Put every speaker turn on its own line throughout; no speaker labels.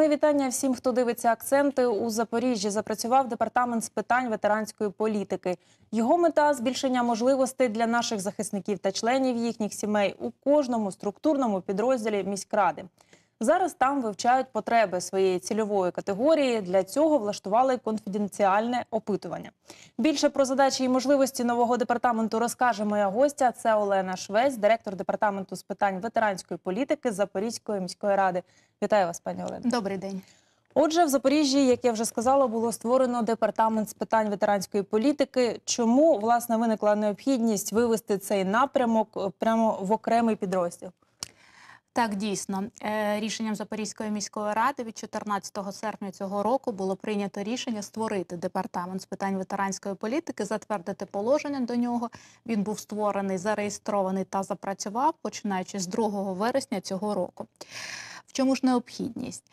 Мої вітання всім, хто дивиться акценти у Запоріжжі. Запрацював департамент з питань ветеранської політики. Його мета збільшення можливостей для наших захисників та членів їхніх сімей у кожному структурному підрозділі міськради. Зараз там вивчають потреби своєї цільової категорії. Для цього влаштували конфіденціальне опитування. Більше про задачі і можливості нового департаменту розкаже моя гостя. Це Олена Швець, директор департаменту з питань ветеранської політики Запорізької міської ради. Вітаю вас, пані Олена. Добрий день. Отже, в Запоріжжі, як я вже сказала, було створено департамент з питань ветеранської політики. Чому власне виникла необхідність вивести цей напрямок е, прямо в окремий підрозділ?
Так, дійсно, е, рішенням Запорізької міської ради від 14 серпня цього року було прийнято рішення створити департамент з питань ветеранської політики, затвердити положення до нього. Він був створений, зареєстрований та запрацював починаючи з 2 вересня цього року. В чому ж необхідність?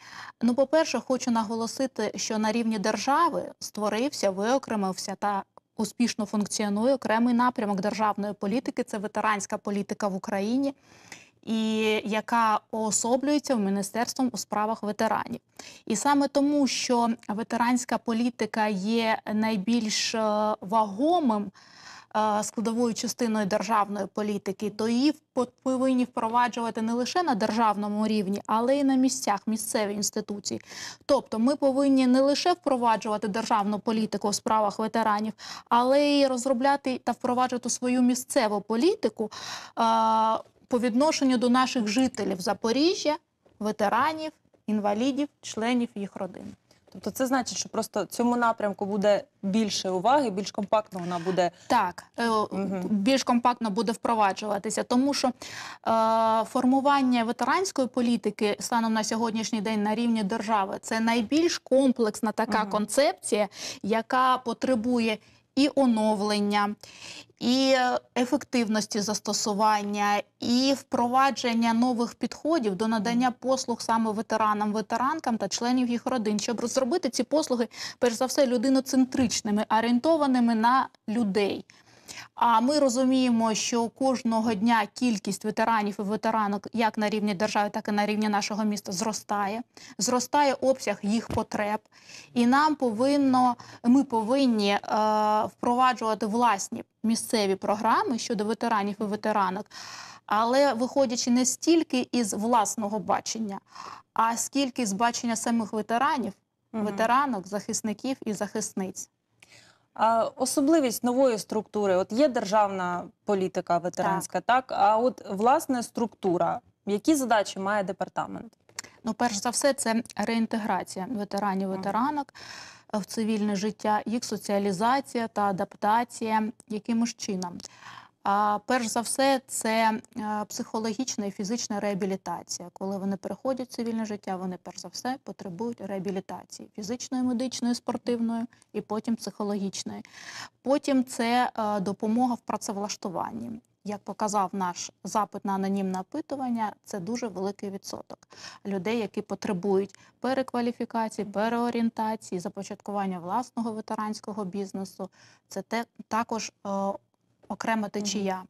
Ну, по-перше, хочу наголосити, що на рівні держави створився, виокремився та успішно функціонує окремий напрямок державної політики. Це ветеранська політика в Україні і яка уособлюється в міністерством у справах ветеранів. І саме тому, що ветеранська політика є найбільш е, вагомим. Е, складовою частиною державної політики, то її повинні впроваджувати не лише на державному рівні, але й на місцях місцеві інституції. Тобто, ми повинні не лише впроваджувати державну політику у справах ветеранів, але й розробляти та впроваджувати свою місцеву політику. Е, по відношенню до наших жителів
Запоріжжя, ветеранів, інвалідів, членів їх родин. Тобто це значить, що просто цьому напрямку буде більше уваги, більш компактно вона буде так угу. більш компактно буде впроваджуватися, тому що е, формування
ветеранської політики станом на сьогоднішній день на рівні держави це найбільш комплексна така угу. концепція, яка потребує і оновлення, і ефективності застосування, і впровадження нових підходів до надання послуг саме ветеранам, ветеранкам та членів їх родин, щоб зробити ці послуги, перш за все, людиноцентричними, орієнтованими на людей. А ми розуміємо, що кожного дня кількість ветеранів і ветеранок як на рівні держави, так і на рівні нашого міста зростає. Зростає обсяг їх потреб, і нам повинно ми повинні е, впроваджувати власні місцеві програми щодо ветеранів і ветеранок, але виходячи не стільки із власного бачення, а скільки з бачення самих ветеранів, угу. ветеранок,
захисників і захисниць. А особливість нової структури, от є державна політика ветеранська, так, так? а от власне структура, які задачі має департамент? Ну, перш за все, це реінтеграція
ветеранів ветеранок е, в цивільне життя, їх соціалізація та адаптація якимось чином. Перш за все, це е, психологічна і фізична реабілітація. Коли вони переходять в цивільне життя, вони перш за все потребують реабілітації фізичної, медичної, спортивної і потім психологічної. Потім це е, допомога в працевлаштуванні. Як показав наш запит на анонімне опитування, це дуже великий відсоток людей, які потребують перекваліфікації, переорієнтації, започаткування власного ветеранського бізнесу. Це те також е, окрема течія.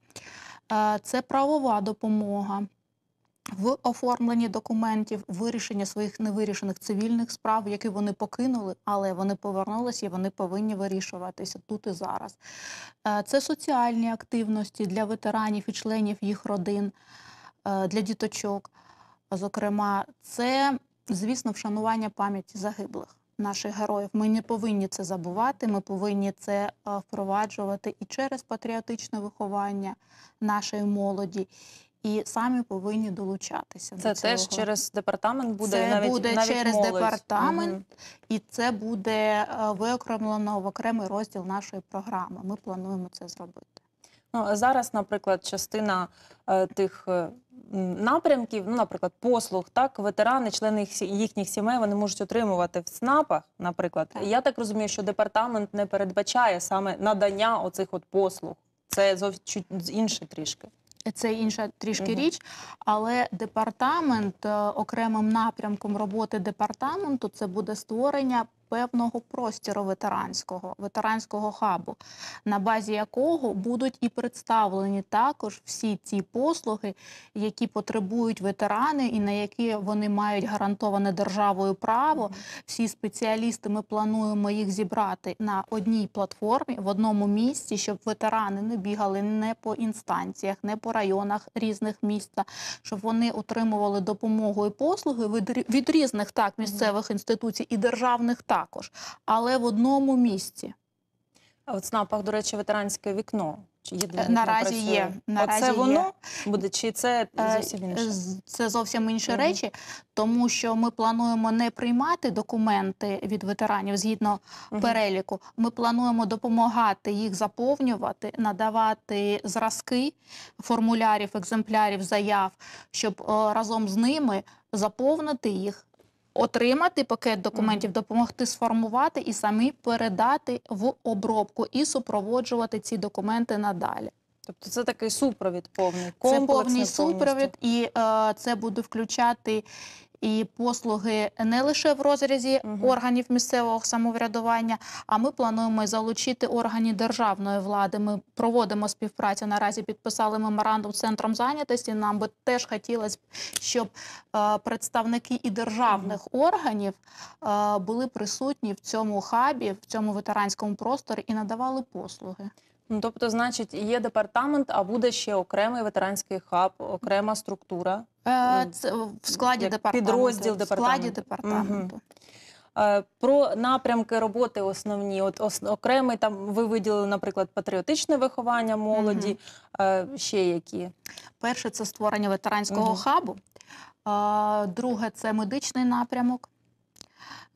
Е, це правова допомога в оформленні документів, вирішення своїх невирішених цивільних справ, які вони покинули, але вони повернулися і вони повинні вирішуватися тут і зараз. Е, це соціальні активності для ветеранів і членів їх родин, е, для діточок. Зокрема, це, звісно, вшанування пам'яті загиблих наших героїв. Ми не повинні це забувати. Ми повинні це е, впроваджувати і через патріотичне виховання нашої молоді. І самі повинні долучатися.
Це до цього. через департамент буде це навіть буде навіть через молодь. департамент, угу. і
це буде е, виокремлено в окремий розділ нашої програми. Ми плануємо це зробити.
Ну зараз, наприклад, частина е, тих е, напрямків, ну, наприклад, послуг, так, ветерани, члени їхніх сімей, вони можуть отримувати в СНАПах, наприклад. Так. Я так розумію, що департамент не передбачає саме надання оцих от послуг. Це зовсім чуть- інше трішки. Це інша трішки Мгм.
річ, але департамент е, окремим напрямком роботи департаменту це буде створення певного простіру ветеранського, ветеранського хабу, на базі якого будуть і представлені також всі ці послуги, які потребують ветерани, і на які вони мають гарантоване державою право. Всі спеціалісти ми плануємо їх зібрати на одній платформі в одному місці, щоб ветерани не бігали не по інстанціях, не по районах різних міста, щоб вони отримували допомогу і послуги від різних так місцевих інституцій і державних так також, але в одному місці.
А от СНАПах, до речі, ветеранське вікно. Чи єдине наразі працює? є наразі Оце воно є. буде? Чи це е, зовсім інше? Це
зовсім інші mm речі, тому що ми плануємо не приймати документи від ветеранів згідно mm переліку. Ми плануємо допомагати їх заповнювати, надавати зразки формулярів, екземплярів, заяв, щоб е, разом з ними заповнити їх, отримати пакет документів, допомогти сформувати і самі передати в обробку і супроводжувати ці документи надалі.
Тобто це такий супровід повний комплексний? Це повний супровід, і е, це
буде включати і послуги не лише в розрізі угу. органів місцевого самоврядування. А ми плануємо залучити органи державної влади. Ми проводимо співпрацю. Наразі підписали меморандум з центром зайнятості. Нам би теж хотілося б, щоб е, представники і державних угу. органів е, були присутні в цьому хабі, в цьому ветеранському просторі і надавали послуги.
Ну, тобто, значить, є департамент, а буде ще окремий ветеранський хаб, окрема структура Е, ну, це в складі Як департаменту. підрозділ в складі департаменту. департаменту. Е, про напрямки роботи основні. От ос- окремий там ви виділили, наприклад, патріотичне виховання молоді. Е, ще які Перше це створення ветеранського Мгм. хабу.
Е, Друге це медичний напрямок.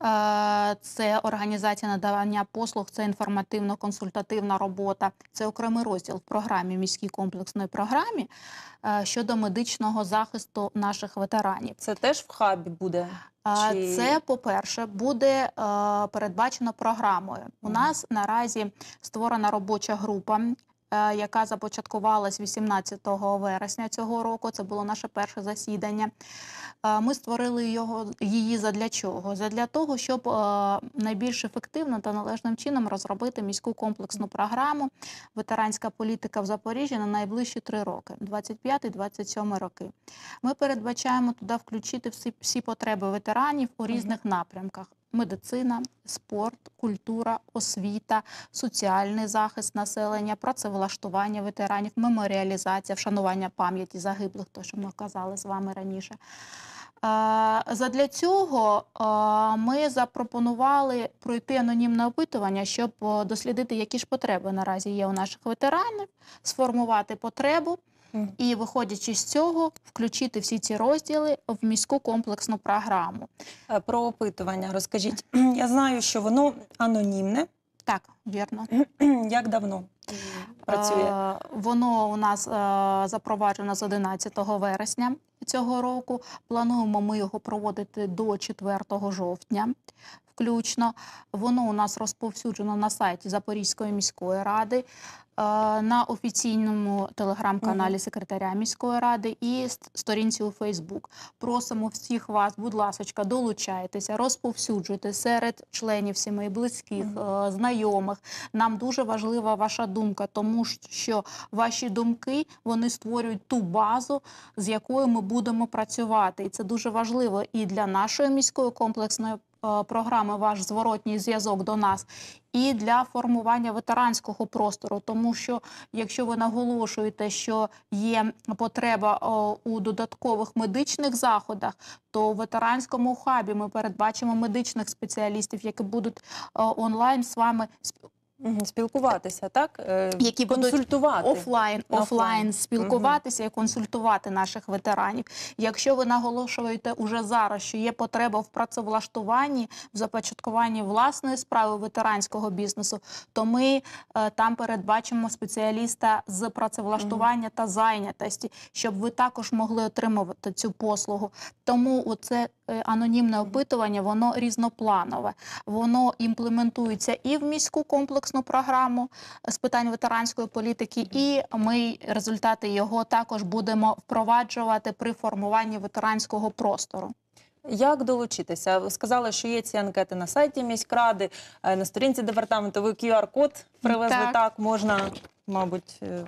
Е, це організація надавання послуг, це інформативно-консультативна робота, це окремий розділ в програмі міській комплексної програмі е, щодо медичного захисту наших ветеранів.
Це теж в хабі буде. Е, Чи... Це
по-перше буде передбачено програмою. У нас наразі створена робоча група Е, яка започаткувалась 18 вересня цього року. Це було наше перше засідання. Е, ми створили його її задля чого? Задля того, щоб е, найбільш ефективно та належним чином розробити міську комплексну програму Ветеранська політика в Запоріжжі на найближчі три роки 25-27 роки. Ми передбачаємо туди включити всі, всі потреби ветеранів у різних напрямках медицина, спорт, культура, освіта, соціальний захист населення, працевлаштування ветеранів, меморіалізація, вшанування пам'яті загиблих, то що ми казали з вами раніше. Е, задля цього е, ми запропонували пройти анонімне опитування, щоб е, дослідити, які ж потреби наразі є у наших ветеранів, сформувати потребу і, виходячи з цього, включити всі ці розділи
в міську комплексну програму. Е, про опитування розкажіть. Я знаю, що воно анонімне. Так, вірно. Як давно працює?
Е, воно у нас е, запроваджено з 11 вересня цього року. Плануємо ми його проводити до 4 жовтня. Включно воно у нас розповсюджено на сайті Запорізької міської ради. Е, на офіційному телеграм-каналі секретаря міської ради і сторінці у Фейсбук. Просимо всіх вас, будь ласка, долучайтеся, розповсюджуйте серед членів сімей, близьких, е, знайомих. Нам дуже важлива ваша думка, тому що ваші думки вони створюють ту базу, з якою ми будемо працювати, і це дуже важливо і для нашої міської комплексної. Е, програми Ваш зворотній зв'язок до нас і для формування ветеранського простору, тому що якщо ви наголошуєте, що є потреба е, у додаткових медичних заходах, то в ветеранському хабі ми передбачимо медичних спеціалістів, які будуть е, онлайн з вами спілкуватися. Спілкуватися, так е, які консультувати офлайн, офлайн спілкуватися угу. і консультувати наших ветеранів. Якщо ви наголошуєте уже зараз, що є потреба в працевлаштуванні, в започаткуванні власної справи ветеранського бізнесу, то ми е, там передбачимо спеціаліста з працевлаштування угу. та зайнятості, щоб ви також могли отримувати цю послугу. Тому оце е, анонімне опитування, воно різнопланове, воно імплементується і в міську комплекс комплексну програму з питань ветеранської політики, і ми результати його також будемо впроваджувати при формуванні ветеранського
простору. Як долучитися? Ви сказали, що є ці анкети на сайті міськради, е, на сторінці департаменту. Ви QR-код привезли так. так. Можна, мабуть, е,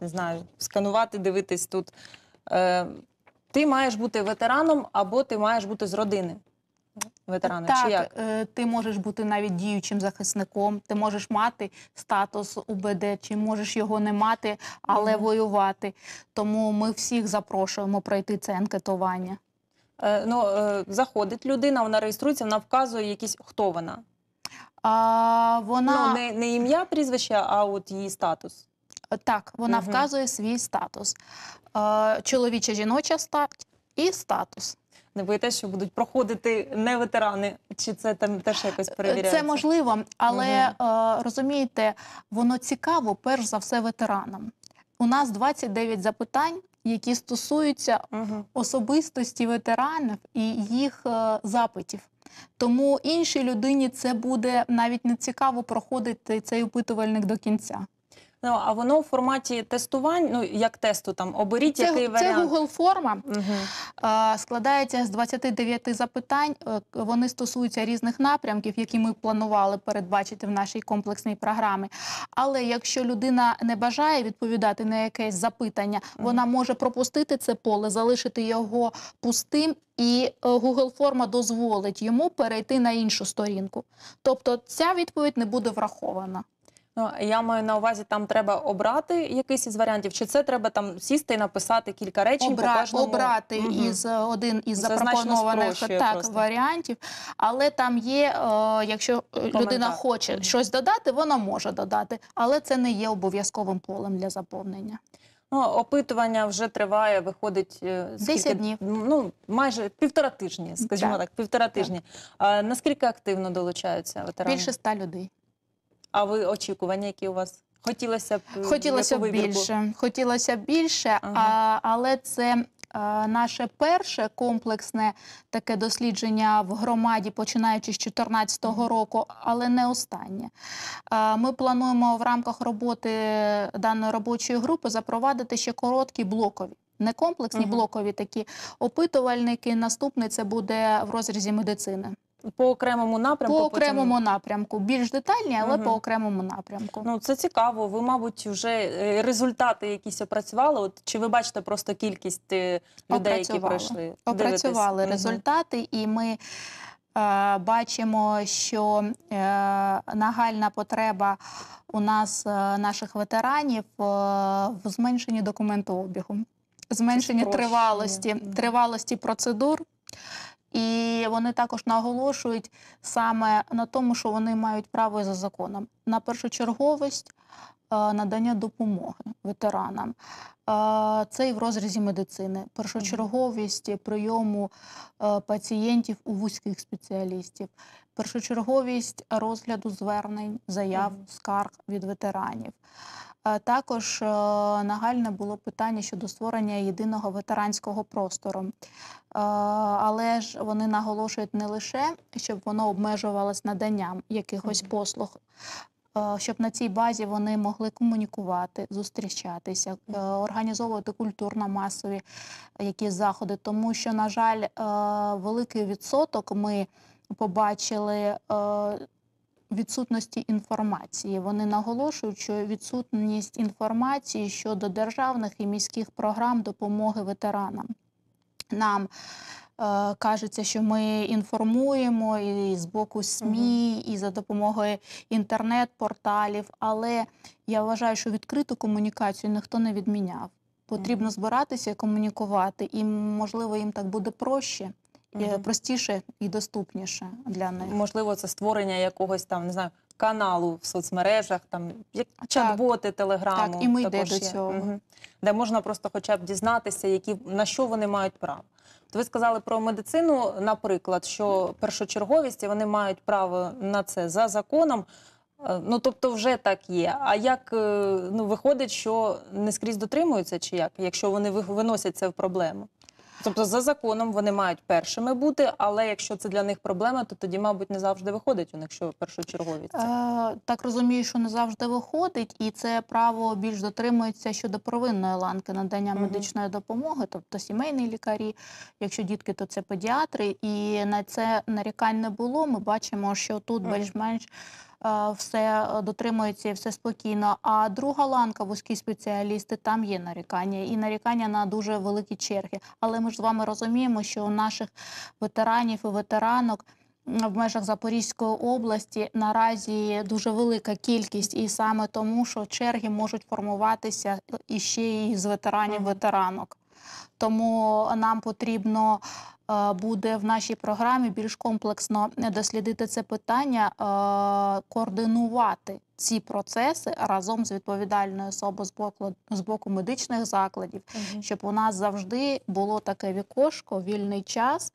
не знаю, сканувати, дивитись тут. Е, ти маєш бути ветераном або ти маєш бути з родини ветерана? Так, чи як?
Е, ти можеш бути навіть діючим захисником, ти можеш мати статус УБД, чи можеш його не мати, але mm воювати. Тому ми всіх запрошуємо пройти це анкетування.
Е, ну, е, Заходить людина, вона реєструється, вона вказує якісь хто вона.
А, вона... Ну, Не
не ім'я прізвище, а от її статус. Так, вона угу. вказує свій статус. Е, чоловіча жіноча стать і статус не боїтеся, що будуть проходити не ветерани? Чи це там теж е, якось е, перевіряється? Це можливо,
але угу. розумієте, воно цікаво, перш за все, ветеранам. У нас 29 запитань. Які стосуються угу. особистості ветеранів і їх запитів, тому іншій людині це буде навіть не цікаво проходити цей опитувальник до кінця.
Ну а воно в форматі тестувань, ну як тесту там оберіть це, який це варіант. Це
Google форма угу. складається з 29 запитань. Е, вони стосуються різних напрямків, які ми планували передбачити в нашій комплексній програмі. Але якщо людина не бажає відповідати на якесь запитання, угу. вона може пропустити це поле, залишити його пустим. І е, Google форма дозволить йому перейти на іншу сторінку, тобто ця відповідь не буде врахована.
Ну я маю на увазі, там треба обрати якийсь із варіантів, чи це треба там сісти і написати кілька речень Обра... по кожному? обрати угу. із
е, один із запропонованих так варіантів,
але там
є, е, якщо е, Коментар. людина хоче щось додати, вона може додати, але це не є обов'язковим полем для заповнення.
Ну, опитування вже триває, виходить е, скільки, днів. Ну майже півтора тижні, скажімо так, так півтора тижні. Так. А, наскільки активно долучаються ветерани? Більше ста людей. А ви очікування, які у вас? Хотілося б е, хотілося б більше,
хотілося б більше, ага. а, але це а, е, наше перше комплексне таке дослідження в громаді, починаючи з 2014 року, але не останнє. А, е, ми плануємо в рамках роботи даної робочої групи запровадити ще короткі блокові. Не комплексні uh блокові такі опитувальники. Наступний це буде в розрізі медицини.
По окремому
напрямку по окремому потім... напрямку більш детальні, але угу. по окремому напрямку.
Ну це цікаво. Ви, мабуть, вже е, результати якісь опрацювали. От чи ви бачите просто кількість е, людей, які прийшли? Опрацювали Дивитесь.
результати, угу. і ми е, бачимо, що е, нагальна потреба у нас е, наших ветеранів е, в зменшенні документообігу, зменшенні тривалості, тривалості процедур. І вони також наголошують саме на тому, що вони мають право за законом на першочерговість е, надання допомоги ветеранам. Е, це і в розрізі медицини, першочерговість прийому е, пацієнтів у вузьких спеціалістів, першочерговість розгляду звернень, заяв, скарг від ветеранів. Е, також е, нагальне було питання щодо створення єдиного ветеранського простору, е, але ж вони наголошують не лише щоб воно обмежувалось наданням якихось послуг. Щоб на цій базі вони могли комунікувати, зустрічатися, організовувати культурно-масові якісь заходи, тому що, на жаль, великий відсоток ми побачили відсутності інформації. Вони наголошують, що відсутність інформації щодо державних і міських програм допомоги ветеранам. Нам е, кажеться, що ми інформуємо і з боку СМІ, і за допомогою інтернет-порталів. Але я вважаю, що відкриту комунікацію ніхто не відміняв. Потрібно збиратися і комунікувати, і можливо їм так буде проще угу. простіше і доступніше для них.
Можливо, це створення якогось там не знаю каналу в соцмережах, там як чат-боти телеграму. Так, і ми йде до цього. Угу. Де можна просто, хоча б дізнатися, які на що вони мають право. ви сказали про медицину, наприклад, що першочерговість вони мають право на це за законом. Е, ну, тобто, вже так є. А як е, ну виходить, що не скрізь дотримуються, чи як, якщо вони виносять це в проблему? Тобто, за законом вони мають першими бути, але якщо це для них проблема, то тоді, мабуть, не завжди виходить у них, що першочергові
це. так розумію, що не завжди виходить, і це право більш дотримується щодо провинної ланки надання медичної допомоги, тобто сімейні лікарі. Якщо дітки, то це педіатри, і на це нарікань не було. Ми бачимо, що тут більш-менш. Е, все е, дотримується і все спокійно. А друга ланка, вузькі спеціалісти, там є нарікання і нарікання на дуже великі черги. Але ми ж з вами розуміємо, що у наших ветеранів і ветеранок. В межах Запорізької області наразі дуже велика кількість, і саме тому, що черги можуть формуватися е, іще і з ветеранів ветеранок. Тому е, нам потрібно е, буде в нашій програмі більш комплексно е, дослідити це питання, координувати ці процеси разом з відповідальною особою з боку з боку медичних закладів, угу. щоб у нас завжди було таке вікошко, вільний час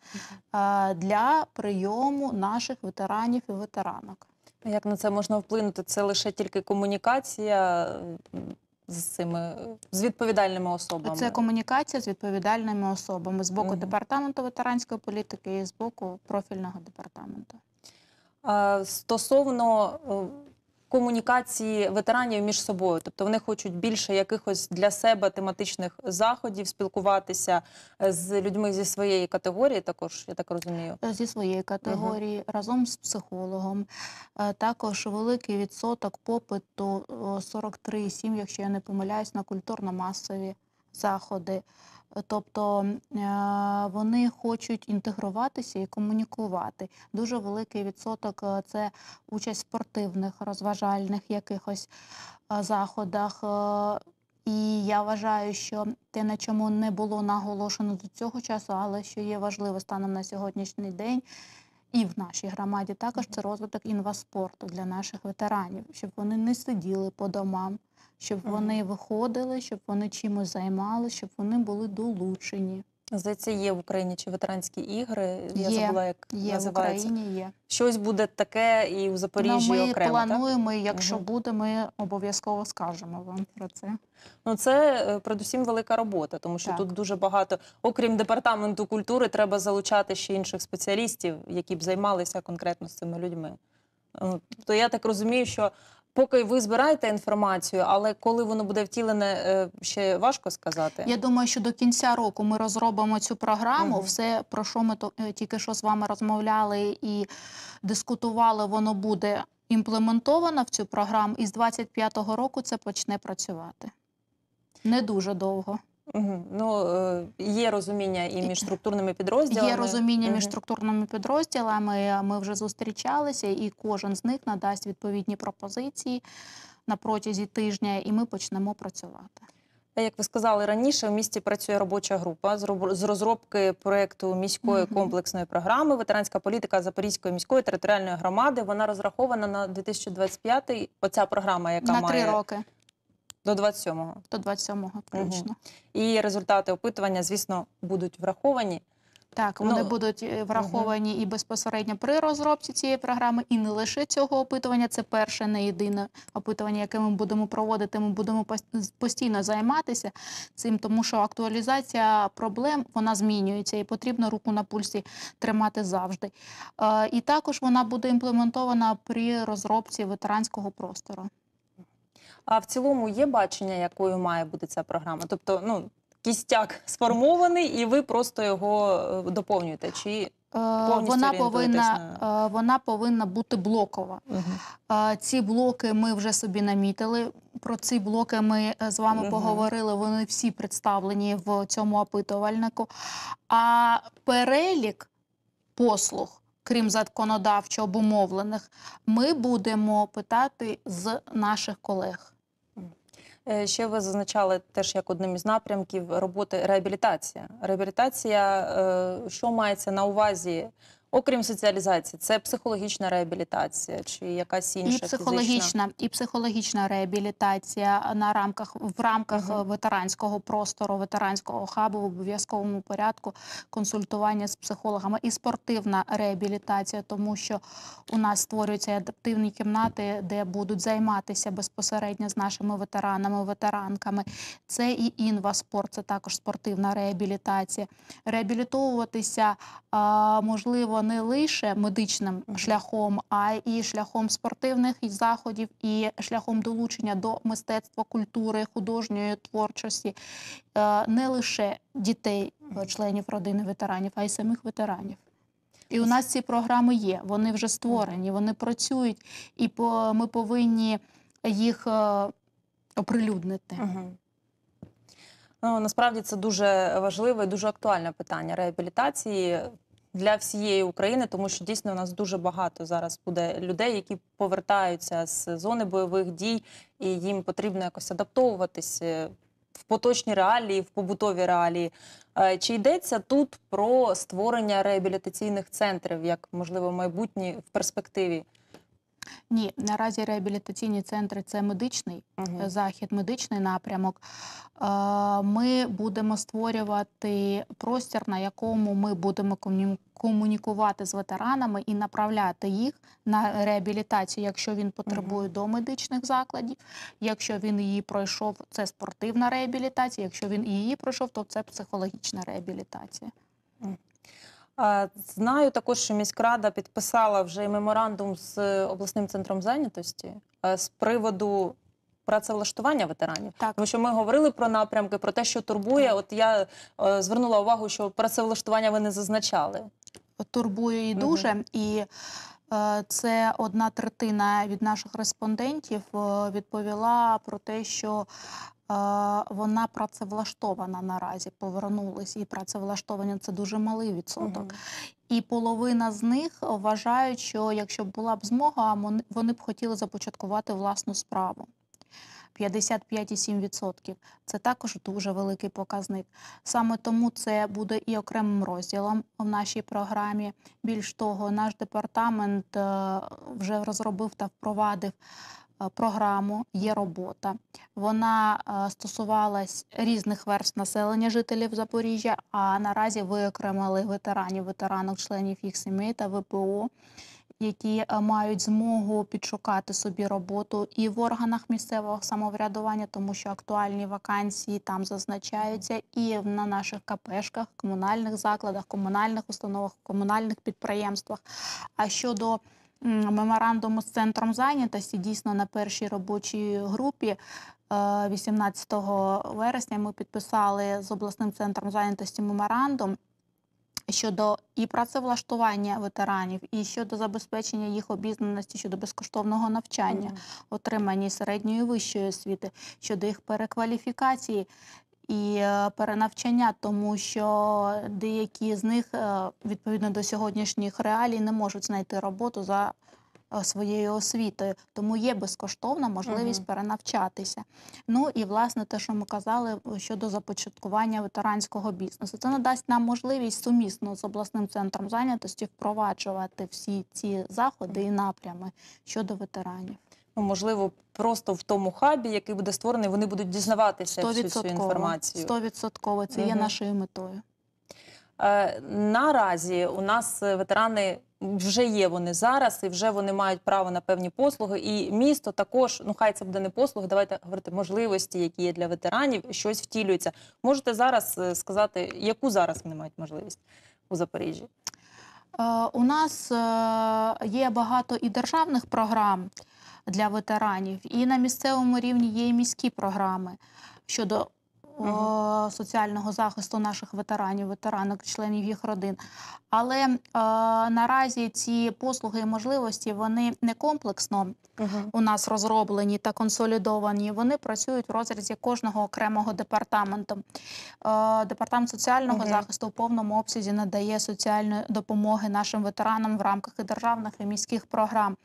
для прийому наших ветеранів і ветеранок.
Як на це можна вплинути? Це лише тільки комунікація, з цими з відповідальними особами? Це комунікація з відповідальними особами з боку угу. департаменту ветеранської політики
і з боку профільного департаменту.
Стосовно е, комунікації ветеранів між собою, тобто вони хочуть більше якихось для себе тематичних заходів спілкуватися е, з людьми зі своєї категорії, також я так розумію.
Е, зі своєї категорії, угу. разом з психологом. Е, також великий відсоток попиту 43,7, якщо я не помиляюсь, на культурно-масові заходи тобто е, вони хочуть інтегруватися і комунікувати. Дуже великий відсоток е, це участь в спортивних, розважальних якихось е, заходах. І я вважаю, що те, на чому не було наголошено до цього часу, але що є важливо станом на сьогоднішній день, і в нашій громаді також це розвиток інваспорту для наших ветеранів, щоб вони не сиділи по домам, щоб вони виходили, щоб вони чимось займалися, щоб вони були долучені.
Здається, є в Україні чи ветеранські ігри. Я є, забула, як є, називається. в Україні є. Щось буде таке і у Запоріжжі ну, ми окремо. Ми
плануємо, так? якщо угу. буде, ми обов'язково скажемо вам про це.
Ну це е, передусім велика робота, тому що так. тут дуже багато, окрім департаменту культури, треба залучати ще інших спеціалістів, які б займалися конкретно з цими людьми. То я так розумію, що поки ви збираєте інформацію, але коли воно буде втілене, е, ще важко сказати. Я
думаю, що до кінця року ми розробимо цю програму. Угу. Все про що ми е, тільки що з вами розмовляли і дискутували, воно буде імплементовано в цю програму, і з 25-го року це почне працювати не дуже довго.
Ну е, є розуміння і між структурними підрозділами. Є розуміння між
структурними підрозділами. Е, ми вже зустрічалися, і кожен з них надасть відповідні пропозиції на протязі тижня, і ми почнемо працювати.
Як ви сказали раніше, в місті працює робоча група з розробки проекту міської комплексної програми Ветеранська політика Запорізької міської територіальної громади. Вона розрахована на 2025 Оця програма, яка на має три роки до 27-го. До 27-го включно. Угу. І результати опитування, звісно, будуть враховані.
Так, вони ну, будуть е, враховані угу. і безпосередньо при розробці цієї програми, і не лише цього опитування. Це перше, не єдине опитування, яке ми будемо проводити. Ми будемо постійно займатися цим, тому що актуалізація проблем вона змінюється і потрібно руку на пульсі тримати завжди. Е, і також вона буде імплементована при
розробці ветеранського простору. А в цілому є бачення, якою має бути ця програма? Тобто, ну кістяк сформований, і ви просто його е, доповнюєте? Чи е,
вона повинна е, вона повинна бути блокова.
Угу.
Ці блоки ми вже собі намітили. Про ці блоки ми з вами угу. поговорили. Вони всі представлені в цьому опитувальнику. А перелік послуг, крім законодавчо обумовлених, ми будемо питати з наших колег.
Е, ще ви зазначали теж як одним із напрямків роботи реабілітація. Реабілітація, е, що мається на увазі окрім соціалізації, це психологічна реабілітація чи якась інша і психологічна фізична?
і психологічна реабілітація на рамках в рамках угу. ветеранського простору, ветеранського хабу в обов'язковому порядку консультування з психологами і спортивна реабілітація, тому що у нас створюються адаптивні кімнати, де будуть займатися безпосередньо з нашими ветеранами, ветеранками. Це і інваспорт, це також спортивна реабілітація. Реабілітовуватися можливо не лише медичним шляхом, а і шляхом спортивних заходів, і шляхом долучення до мистецтва, культури, художньої творчості, е, не лише дітей, е, членів родини ветеранів, а й самих ветеранів. І у нас ці програми є. Вони вже створені, вони працюють, і ми повинні їх е, оприлюднити.
Ну, насправді це дуже важливе і дуже актуальне питання реабілітації для всієї України, тому що дійсно у нас дуже багато зараз буде людей, які повертаються з зони бойових дій, і їм потрібно якось адаптовуватися в поточні реалії, в побутові реалії. Е, чи йдеться тут про створення реабілітаційних центрів, як можливо майбутнє в перспективі?
Ні, наразі реабілітаційні центри це медичний угу. захід, медичний напрямок. Е, ми будемо створювати простір, на якому ми будемо комунікувати з ветеранами і направляти їх на реабілітацію, якщо він потребує угу. до медичних закладів. Якщо він її пройшов, це спортивна реабілітація. Якщо він її пройшов, то це психологічна реабілітація.
Знаю також, що міськрада підписала вже й меморандум з е, обласним центром зайнятості е, з приводу. Працевлаштування ветеранів, так. тому що ми говорили про напрямки, про те, що турбує. От я е, звернула увагу, що працевлаштування ви не зазначали.
Турбує і дуже, угу. і це одна третина від наших респондентів відповіла про те, що вона працевлаштована наразі, повернулись і працевлаштовані це дуже малий відсоток. Угу. І половина з них вважають, що якщо б була б змога, вони б хотіли започаткувати власну справу. 55,7%. Це також дуже великий показник. Саме тому це буде і окремим розділом в нашій програмі. Більш того, наш департамент е, вже розробив та впровадив. Е, програму є робота. Вона е, стосувалась різних верств населення жителів Запоріжжя. А наразі виокремили ветеранів, ветеранок, членів їх сімей та ВПО. Які е, мають змогу підшукати собі роботу і в органах місцевого самоврядування, тому що актуальні вакансії там зазначаються, і на наших капешках, комунальних закладах, комунальних установах, комунальних підприємствах. А щодо меморандуму з центром зайнятості. Дійсно, на першій робочій групі 18 е, вересня ми підписали з обласним центром зайнятості меморандум. Щодо і працевлаштування ветеранів, і щодо забезпечення їх обізнаності щодо безкоштовного навчання, mm отримання середньої вищої освіти, щодо їх перекваліфікації і е, перенавчання, тому що деякі з них е, відповідно до сьогоднішніх реалій не можуть знайти роботу за е, своєю освітою, тому є безкоштовна можливість угу. перенавчатися. Ну і власне те, що ми казали щодо започаткування ветеранського бізнесу, це надасть нам можливість сумісно з обласним центром зайнятості впроваджувати всі ці заходи і напрями щодо
ветеранів. Ну, можливо, просто в тому хабі, який буде створений, вони будуть дізнаватися всю цю інформацію.
Стовідсотково це угу. є нашою метою.
Е, наразі у нас е, ветерани. Вже є вони зараз, і вже вони мають право на певні послуги. І місто також, ну хай це буде не послуги, давайте говорити можливості, які є для ветеранів, щось втілюється. Можете зараз е, сказати, яку зараз вони мають можливість у Запоріжжі?
Е, у нас е, є багато і державних програм для ветеранів, і на місцевому рівні є і міські програми щодо соціального захисту наших ветеранів, ветеранок, членів їх родин. Але наразі ці послуги і можливості вони не комплексно у нас розроблені та консолідовані. Вони працюють в розрізі кожного окремого департаменту. департамент соціального захисту в повному обсязі надає соціальної допомоги нашим ветеранам в рамках і державних і міських програм.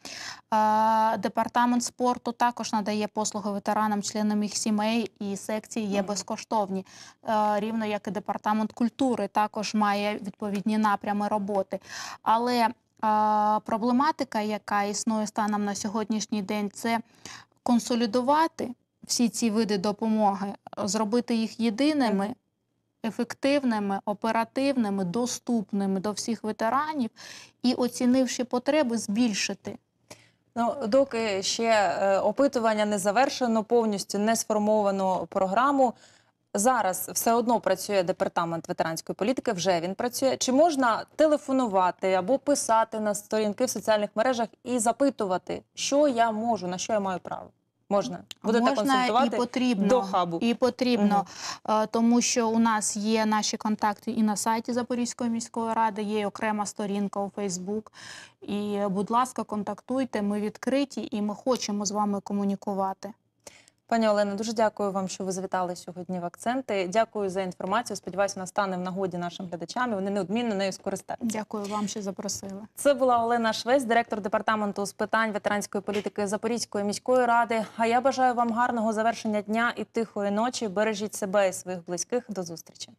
департамент спорту також надає послуги ветеранам, членам їх сімей і секції є безкоштовно працевлаштовні, е, рівно як і департамент культури, також має відповідні напрями роботи. Але е, проблематика, яка існує станом на сьогоднішній день, це консолідувати всі ці види допомоги, зробити їх єдиними. Ефективними, оперативними, доступними
до всіх ветеранів і, оцінивши потреби, збільшити. Ну, доки ще е, опитування не завершено, повністю не сформовано програму зараз все одно працює департамент ветеранської політики. Вже він працює. Чи можна телефонувати або писати на сторінки в соціальних мережах і запитувати, що я можу, на що я маю право? Можна будете Можна консультувати і потрібно, до хабу
і потрібно, угу. тому що у нас є наші контакти і на сайті Запорізької міської ради, є окрема сторінка у Фейсбук. І, будь ласка, контактуйте. Ми відкриті
і ми хочемо з вами комунікувати. Пані Олено, дуже дякую вам, що ви звітали сьогодні в акценти. Дякую за інформацію. Сподіваюся, вона стане в нагоді нашим глядачам. і Вони неодмінно нею скористаються. Дякую вам, що запросили. Це була Олена Швець, директор департаменту з питань ветеранської політики Запорізької міської ради. А я бажаю вам гарного завершення дня і тихої ночі. Бережіть себе і своїх близьких. До зустрічі.